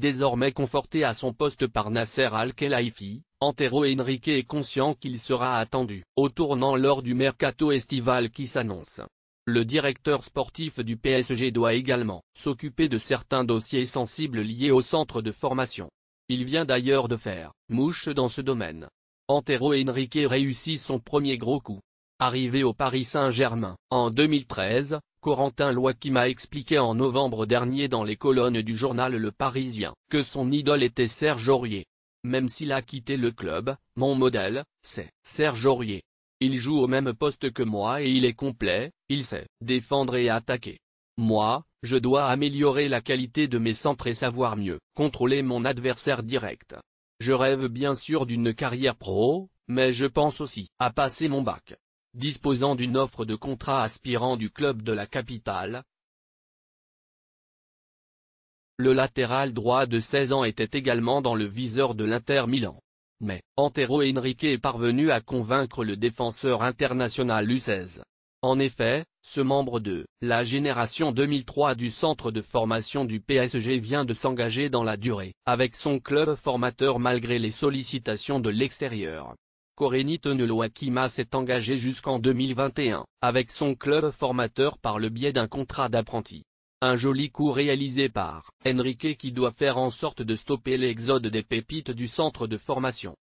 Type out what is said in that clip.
Désormais conforté à son poste par Nasser Al-Khelaifi, Antero Henrique est conscient qu'il sera attendu au tournant lors du mercato estival qui s'annonce. Le directeur sportif du PSG doit également s'occuper de certains dossiers sensibles liés au centre de formation. Il vient d'ailleurs de faire mouche dans ce domaine. Antero Henrique réussit son premier gros coup. Arrivé au Paris Saint-Germain, en 2013, Corentin qui m'a expliqué en novembre dernier dans les colonnes du journal Le Parisien que son idole était Serge Aurier. Même s'il a quitté le club, mon modèle, c'est Serge Aurier. Il joue au même poste que moi et il est complet, il sait défendre et attaquer. Moi, je dois améliorer la qualité de mes centres et savoir mieux contrôler mon adversaire direct. Je rêve bien sûr d'une carrière pro, mais je pense aussi à passer mon bac disposant d'une offre de contrat aspirant du club de la capitale. Le latéral droit de 16 ans était également dans le viseur de l'Inter Milan. Mais, Antero Henrique est parvenu à convaincre le défenseur international u En effet, ce membre de la génération 2003 du centre de formation du PSG vient de s'engager dans la durée, avec son club formateur malgré les sollicitations de l'extérieur. Corény Akima s'est engagé jusqu'en 2021, avec son club formateur par le biais d'un contrat d'apprenti. Un joli coup réalisé par Enrique qui doit faire en sorte de stopper l'exode des pépites du centre de formation.